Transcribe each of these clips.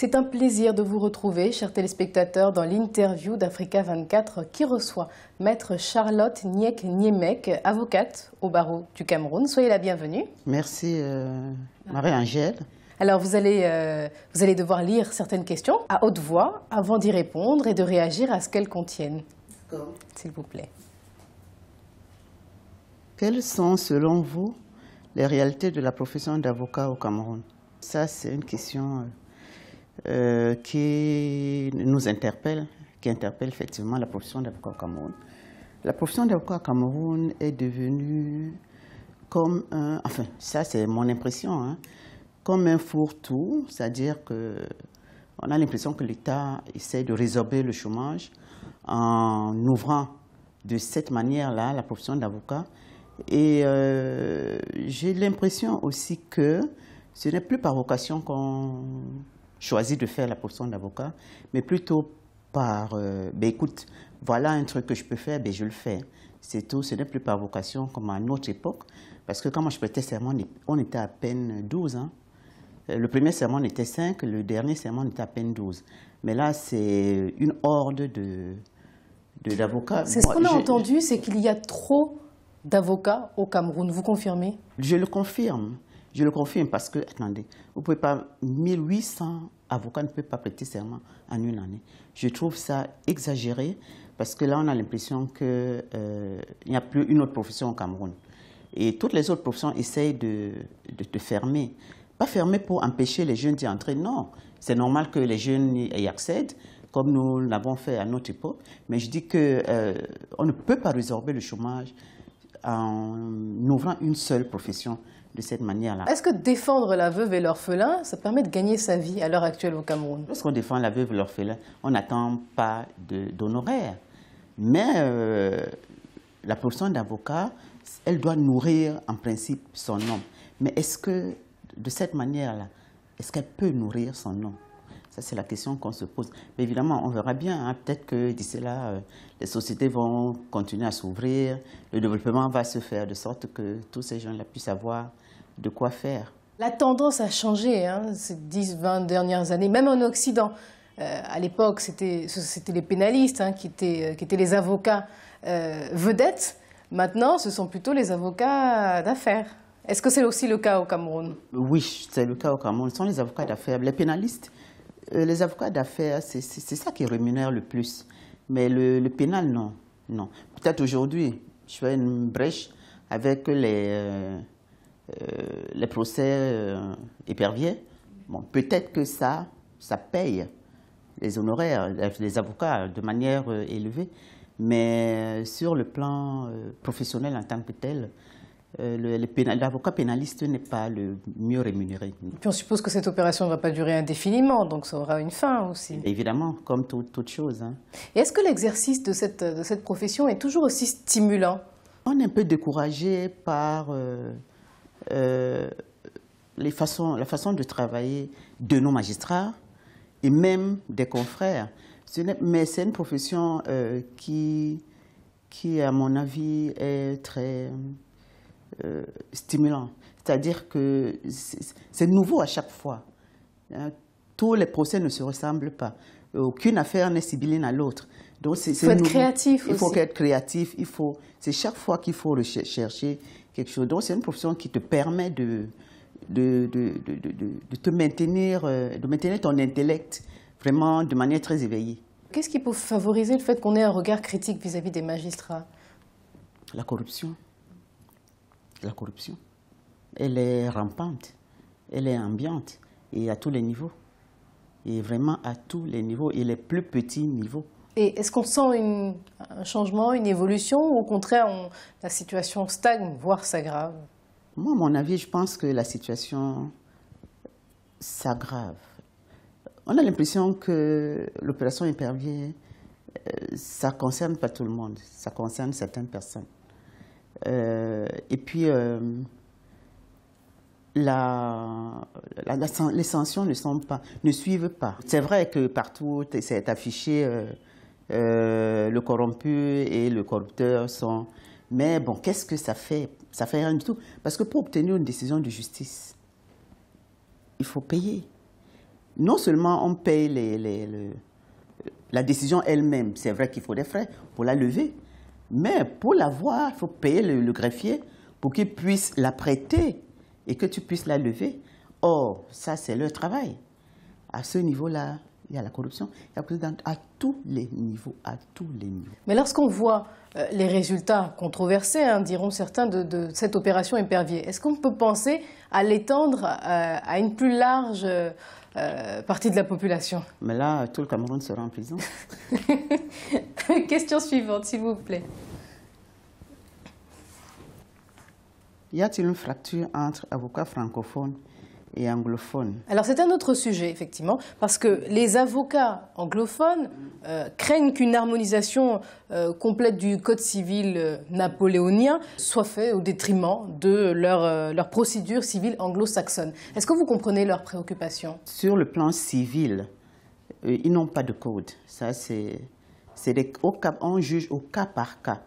C'est un plaisir de vous retrouver, chers téléspectateurs, dans l'interview d'Africa 24 qui reçoit Maître Charlotte Niek-Niemek, avocate au barreau du Cameroun. Soyez la bienvenue. Merci, euh, Marie-Angèle. Alors, euh, vous allez, devoir lire certaines questions à haute voix avant d'y répondre et de réagir à ce qu'elles contiennent. S'il vous plaît. Quelles sont, selon vous, les réalités de la profession d'avocat au Cameroun Ça, c'est une question euh, euh, qui nous interpelle, qui interpelle effectivement la profession d'avocat au Cameroun. La profession d'avocat au Cameroun est devenue comme un, enfin ça c'est mon impression, hein, comme un fourre-tout, c'est-à-dire que on a l'impression que l'État essaie de résorber le chômage en ouvrant de cette manière-là la profession d'avocat. Et euh, j'ai l'impression aussi que ce n'est plus par vocation qu'on choisi de faire la profession d'avocat, mais plutôt par, euh, ben, écoute, voilà un truc que je peux faire, ben je le fais. C'est tout, ce n'est plus par vocation comme à notre époque, parce que quand moi je prêtais serment, on était à peine 12 hein. Le premier serment était 5, le dernier serment était à peine 12. Mais là, c'est une horde de d'avocats. C'est ce qu'on a entendu, c'est qu'il y a trop d'avocats au Cameroun. Vous confirmez Je le confirme. Je le confirme parce que, attendez, vous pouvez pas, 1800 avocats ne peuvent pas prêter serment en une année. Je trouve ça exagéré parce que là, on a l'impression qu'il euh, n'y a plus une autre profession au Cameroun. Et toutes les autres professions essayent de, de, fermer. Pas fermer pour empêcher les jeunes d'y entrer, non. C'est normal que les jeunes y accèdent, comme nous l'avons fait à notre époque. Mais je dis qu'on euh, ne peut pas résorber le chômage en ouvrant une seule profession de cette manière-là. Est-ce que défendre la veuve et l'orphelin, ça permet de gagner sa vie à l'heure actuelle au Cameroun Lorsqu'on défend la veuve et l'orphelin, on n'attend pas d'honoraires. Mais euh, la profession d'avocat, elle doit nourrir en principe son nom. Mais est-ce que de cette manière-là, est-ce qu'elle peut nourrir son nom ça, c'est la question qu'on se pose. Mais évidemment, on verra bien. Hein. Peut-être que d'ici là, euh, les sociétés vont continuer à s'ouvrir, le développement va se faire de sorte que tous ces gens-là puissent avoir de quoi faire. La tendance a changé hein, ces 10, 20 dernières années, même en Occident. Euh, à l'époque, c'était les pénalistes hein, euh, qui, étaient, les avocats vedettes. Maintenant, ce sont plutôt les avocats d'affaires. Est-ce que c'est aussi le cas au Cameroun Oui, c'est le cas au Cameroun. Ce sont les avocats d'affaires, les pénalistes euh, les avocats d'affaires, c'est ça qui rémunère le plus. Mais le, pénal, non. non. Peut-être aujourd'hui, je fais une brèche avec les, euh, euh, les procès euh, éperviers. Bon, peut-être que ça, ça paye les honoraires, les avocats de manière élevée. Mais sur le plan professionnel en tant que tel, euh, l'avocat pénaliste n'est pas le mieux rémunéré. Et puis on suppose que cette opération ne va pas durer indéfiniment, donc ça aura une fin aussi. Évidemment, comme toute chose. Hein. Et est-ce que l'exercice de cette, profession est toujours aussi stimulant On est un peu découragé par euh, euh, la façon de travailler de nos magistrats et même des confrères. Mais c'est une profession qui, qui, à mon avis, est très... Euh, stimulant. C'est-à-dire que c'est nouveau à chaque fois. Hein, tous les procès ne se ressemblent pas. Aucune affaire n'est ciblée à l'autre. Donc il faut être créatif il faut être créatif. c'est chaque fois qu'il faut rechercher quelque chose. Donc c'est une profession qui te permet de, de, te maintenir, euh, de maintenir ton intellect vraiment de manière très éveillée. Qu'est-ce qui peut favoriser le fait qu'on ait un regard critique vis à -vis des magistrats La corruption la corruption. Elle est rampante, elle est ambiante, et à tous les niveaux. Et vraiment à tous les niveaux, et les plus petits niveaux. Et est-ce qu'on sent un changement, une évolution, ou au contraire, la situation stagne, voire s'aggrave Moi, à mon avis, je pense que la situation s'aggrave. On a l'impression que l'opération hypervier, euh, ça ne concerne pas tout le monde, ça concerne certaines personnes. Euh, et puis, euh, les sanctions ne, suivent pas. C'est vrai que partout, c'est affiché, euh, le corrompu et le corrupteur sont... Mais bon, qu'est-ce que ça fait Ça fait rien du tout. Parce que pour obtenir une décision de justice, il faut payer. Non seulement on paye la décision elle-même, c'est vrai qu'il faut des frais pour la lever, mais pour l'avoir, il faut payer le, greffier pour qu'il puisse la prêter et que tu puisses la lever. Or, ça, c'est leur travail. À ce niveau-là, il y a la corruption. Il y a à tous les niveaux, à tous les niveaux. Mais lorsqu'on voit euh, les résultats controversés, hein, diront certains, de, cette opération épervier, est-ce qu'on peut penser à l'étendre euh, à une plus large euh, euh, partie de la population. Mais là, tout le Cameroun sera en prison. Question suivante, s'il vous plaît. Y a-t-il une fracture entre avocats francophones alors c'est un autre sujet, effectivement, parce que les avocats anglophones euh, craignent qu'une harmonisation euh, complète du Code civil euh, napoléonien soit faite au détriment de leur, procédure civile anglo-saxonne. Est-ce que vous comprenez leurs préoccupations Sur le plan civil, ils n'ont pas de code. c'est, on juge au cas par cas.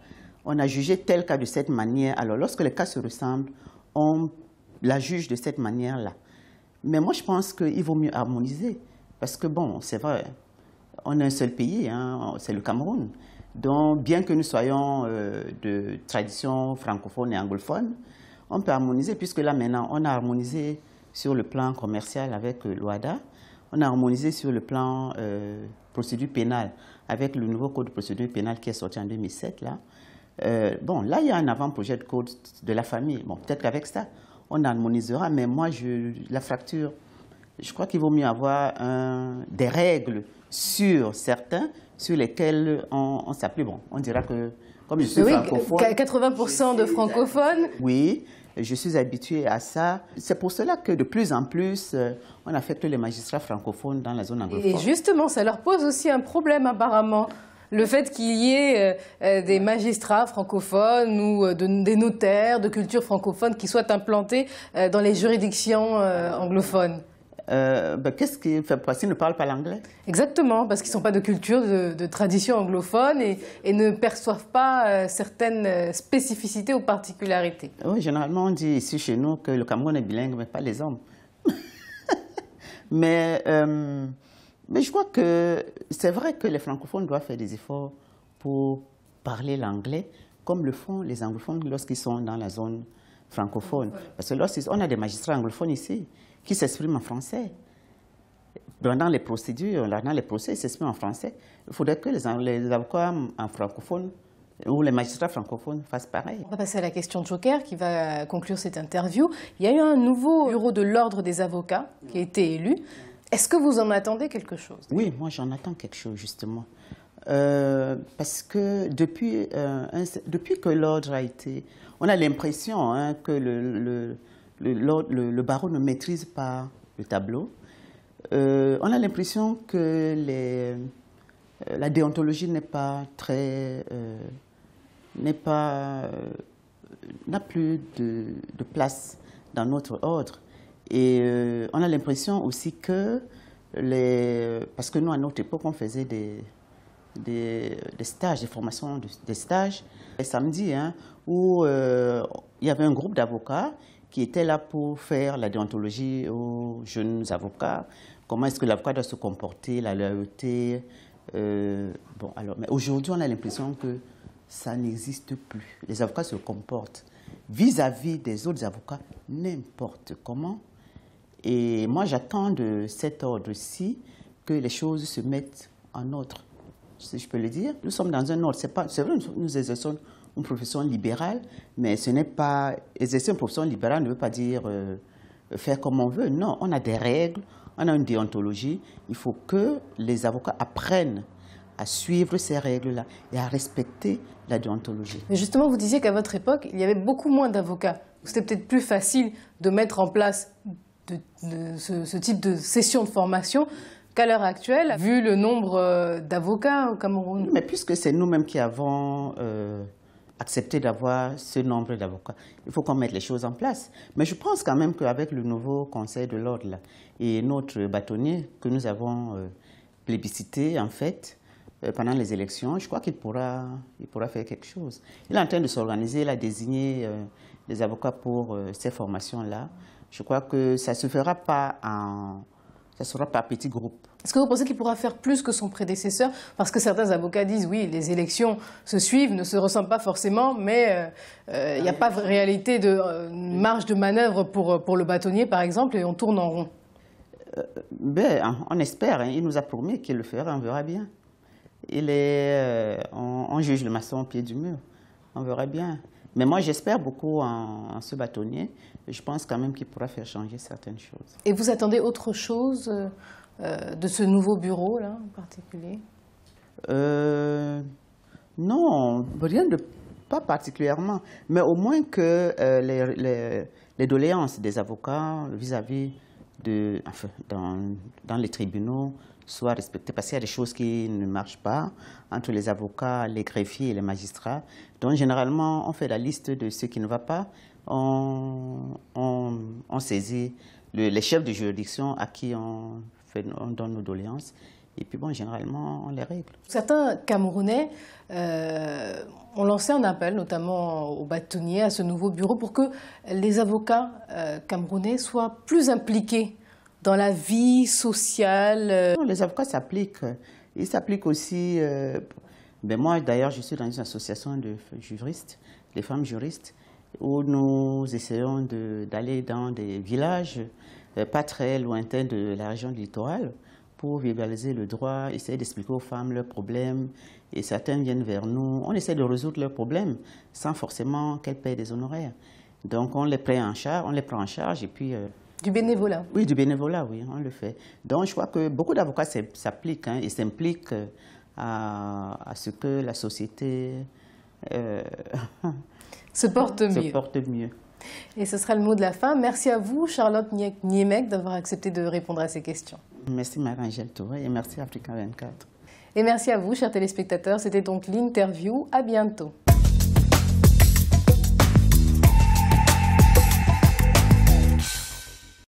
On a jugé tel cas de cette manière. Alors, lorsque les cas se ressemblent, on la juge de cette manière-là. Mais moi, je pense qu'il vaut mieux harmoniser. Parce que, bon, c'est vrai, on a un seul pays, hein, c'est le Cameroun. Donc, bien que nous soyons euh, de tradition francophone et anglophone, on peut harmoniser, puisque là, maintenant, on a harmonisé sur le plan commercial avec euh, l'OADA, on a harmonisé sur le plan euh, procédure pénale avec le nouveau code de procédure pénale qui est sorti en 2007, là. bon, là, il y a un avant-projet de code de la famille. Bon, peut-être qu'avec ça, on harmonisera. Mais moi, la fracture, je crois qu'il vaut mieux avoir des règles sur certains sur lesquels on, on s'appuie. Bon, on dira que, comme je suis oui, 80% de francophones. Oui, je suis habituée à ça. C'est pour cela que de plus en plus, euh, on affecte les magistrats francophones dans la zone anglophone. Et justement, ça leur pose aussi un problème apparemment le fait qu'il y ait euh, euh, des magistrats francophones ou euh, des notaires de culture francophone qui soient implantés dans les juridictions anglophones ben, Qu'est-ce qui fait parce qu'ils ne parlent pas l'anglais Exactement, parce qu'ils ne sont pas de culture, de, tradition anglophone et, et, ne perçoivent pas certaines spécificités ou particularités. Oui, généralement on dit ici chez nous que le Cameroun est bilingue, mais pas les hommes. mais mais je crois que c'est vrai que les francophones doivent faire des efforts pour parler l'anglais, comme le font les anglophones lorsqu'ils sont dans la zone francophone. Parce que lorsqu'on a des magistrats anglophones ici qui s'expriment en français, pendant les procédures, dans les procès, ils s'expriment en français. Il faudrait que les, avocats en francophone les magistrats francophones fassent pareil. On va passer à la question de Joker qui va conclure cette interview. Il y a eu un nouveau bureau de l'ordre des avocats qui a été élu. Est-ce que vous en attendez quelque chose Oui, moi j'en attends quelque chose justement. Euh, parce que euh, depuis, que l'ordre a été... On a l'impression hein, que le, le, barreau ne maîtrise pas le tableau. Euh, on a l'impression que la déontologie n'est pas très... n'a plus de place dans notre ordre. Et euh, on a l'impression aussi que, les, parce que nous, à notre époque, on faisait des, des, stages, des formations, des stages, Et samedi, hein, où euh, il y avait un groupe d'avocats qui était là pour faire la déontologie aux jeunes avocats, comment est-ce que l'avocat doit se comporter, la loyauté. Euh, bon, alors, mais aujourd'hui, on a l'impression que ça n'existe plus. Les avocats se comportent vis à -vis des autres avocats n'importe comment. Et moi, j'attends de cet ordre-ci que les choses se mettent en ordre, si je peux le dire. Nous sommes dans un ordre. C'est vrai, nous exerçons une profession libérale, mais ce n'est pas. Exercer une profession libérale ne veut pas dire euh, faire comme on veut. Non, on a des règles, on a une déontologie. Il faut que les avocats apprennent à suivre ces règles-là et à respecter la déontologie. Mais justement, vous disiez qu'à votre époque, il y avait beaucoup moins d'avocats. C'était peut-être plus facile de mettre en place de, ce, type de session de formation qu'à l'heure actuelle, vu le nombre euh, d'avocats au Cameroun. Mais puisque c'est nous-mêmes qui avons euh, accepté d'avoir ce nombre d'avocats, il faut qu'on mette les choses en place. Mais je pense quand même qu'avec le nouveau Conseil de l'ordre et notre bâtonnier que nous avons euh, plébiscité, en fait, pendant les élections, je crois qu'il pourra, il pourra faire quelque chose. Il est en train de s'organiser, il a désigné les avocats pour euh, ces formations-là. Je crois que ça ne se fera pas en... Ça sera par petits groupes. Est-ce que vous pensez qu'il pourra faire plus que son prédécesseur Parce que certains avocats disent, oui, les élections se suivent, ne se ressemblent pas forcément, mais euh, euh, il n'y a pas de réalité de marge de manœuvre pour, pour le bâtonnier, par exemple, et on tourne en rond. ben, hein, on espère. Hein. Il nous a promis qu'il le fera, on verra bien. Il est, on, on juge le maçon au pied du mur. On verra bien. Mais moi, j'espère beaucoup en, ce bâtonnier. Je pense quand même qu'il pourra faire changer certaines choses. Et vous attendez autre chose euh, euh, de ce nouveau bureau, là, en particulier euh, Non, rien de pas particulièrement, mais au moins que les, doléances des avocats vis-à-vis de, enfin, dans les tribunaux, soit respectée, parce qu'il y a des choses qui ne marchent pas entre les avocats, les greffiers et les magistrats. Donc généralement, on fait la liste de ce qui ne va pas, on, on, saisit les chefs de juridiction à qui on, on donne nos doléances, et puis bon, généralement, on les règle. Certains Camerounais euh, ont lancé un appel, notamment aux bâtonniers, à ce nouveau bureau, pour que les avocats euh, camerounais soient plus impliqués dans la vie sociale. Euh. Les avocats s'appliquent. Ils s'appliquent aussi. Euh, ben moi, d'ailleurs, je suis dans une association de juristes, des femmes juristes, où nous essayons d'aller dans des villages euh, pas très lointains de la région littorale pour verbaliser le droit, essayer d'expliquer aux femmes leurs problèmes. Et certaines viennent vers nous. On essaie de résoudre leurs problèmes sans forcément qu'elles paient des honoraires. Donc on les prend en charge, on les prend en charge et puis euh, du bénévolat Oui, du bénévolat, oui, on le fait. Donc je crois que beaucoup d'avocats s'appliquent hein, et s'impliquent euh, à, ce que la société euh, se, porte se mieux. porte mieux. Et ce sera le mot de la fin. Merci à vous, Charlotte Niemek, d'avoir accepté de répondre à ces questions. Merci, Marie-Angèle Touré, et merci, Africa 24. Et merci à vous, chers téléspectateurs. C'était donc l'interview. À bientôt.